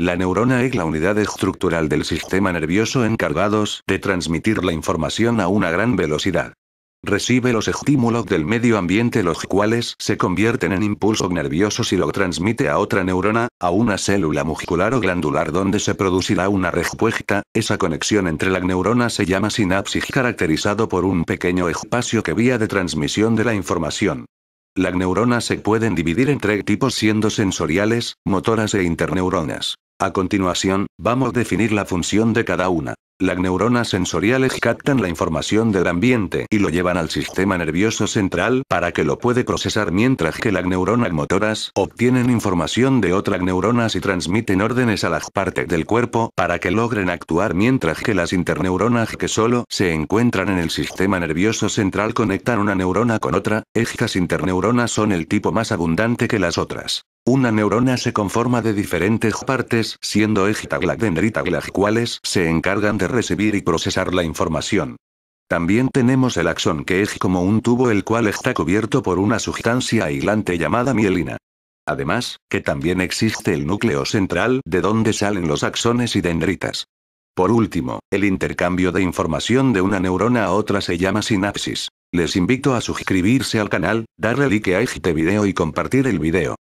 La neurona es la unidad estructural del sistema nervioso encargados de transmitir la información a una gran velocidad. Recibe los estímulos del medio ambiente los cuales se convierten en impulsos nerviosos y lo transmite a otra neurona, a una célula muscular o glandular donde se producirá una respuesta, esa conexión entre la neurona se llama sinapsis caracterizado por un pequeño espacio que vía de transmisión de la información. Las neuronas se pueden dividir en tres tipos siendo sensoriales, motoras e interneuronas. A continuación, vamos a definir la función de cada una. Las neuronas sensoriales captan la información del ambiente y lo llevan al sistema nervioso central para que lo puede procesar mientras que las neuronas motoras obtienen información de otras neuronas y transmiten órdenes a las partes del cuerpo para que logren actuar mientras que las interneuronas que solo se encuentran en el sistema nervioso central conectan una neurona con otra, estas interneuronas son el tipo más abundante que las otras. Una neurona se conforma de diferentes partes, siendo dendrita, las cuales se encargan de recibir y procesar la información. También tenemos el axón que es como un tubo el cual está cubierto por una sustancia aislante llamada mielina. Además, que también existe el núcleo central de donde salen los axones y dendritas. Por último, el intercambio de información de una neurona a otra se llama sinapsis. Les invito a suscribirse al canal, darle like a este video y compartir el video.